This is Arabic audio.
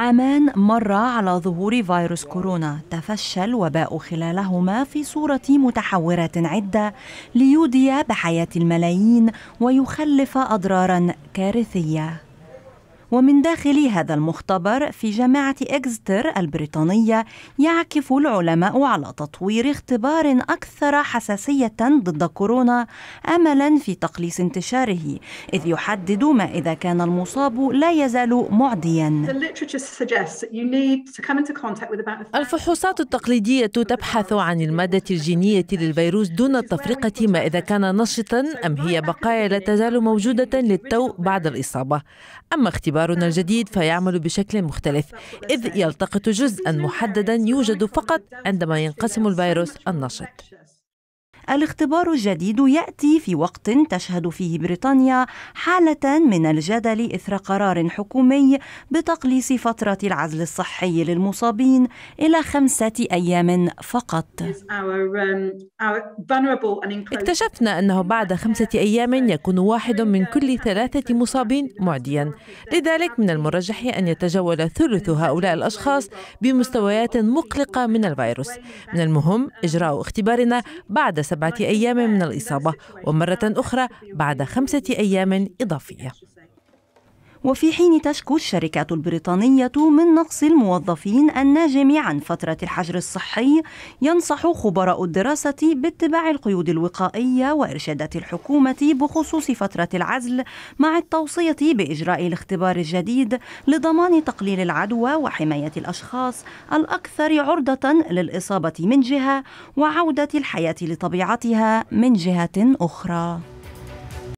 عامان مر على ظهور فيروس كورونا تفشى الوباء خلالهما في صورة متحورة عدة ليودي بحياة الملايين ويخلف أضرارا كارثية ومن داخل هذا المختبر في جامعة إكستر البريطانية يعكف العلماء على تطوير اختبار أكثر حساسية ضد كورونا أملا في تقليص انتشاره إذ يحدد ما إذا كان المصاب لا يزال معديا الفحوصات التقليدية تبحث عن المادة الجينية للفيروس دون التفرقة ما إذا كان نشطا أم هي بقايا لا تزال موجودة للتو بعد الإصابة أما اختبار اختبارنا الجديد فيعمل بشكل مختلف إذ يلتقط جزءا محددا يوجد فقط عندما ينقسم الفيروس النشط الاختبار الجديد ياتي في وقت تشهد فيه بريطانيا حاله من الجدل اثر قرار حكومي بتقليص فتره العزل الصحي للمصابين الى خمسه ايام فقط um, اكتشفنا انه بعد خمسه ايام يكون واحد من كل ثلاثه مصابين معديا لذلك من المرجح ان يتجول ثلث هؤلاء الاشخاص بمستويات مقلقه من الفيروس من المهم اجراء اختبارنا بعد سبعة سبعة أيام من الإصابة ومرة أخرى بعد خمسة أيام إضافية وفي حين تشكو الشركات البريطانية من نقص الموظفين الناجم عن فترة الحجر الصحي ينصح خبراء الدراسة باتباع القيود الوقائية وإرشادات الحكومة بخصوص فترة العزل مع التوصية بإجراء الاختبار الجديد لضمان تقليل العدوى وحماية الأشخاص الأكثر عرضة للإصابة من جهة وعودة الحياة لطبيعتها من جهة أخرى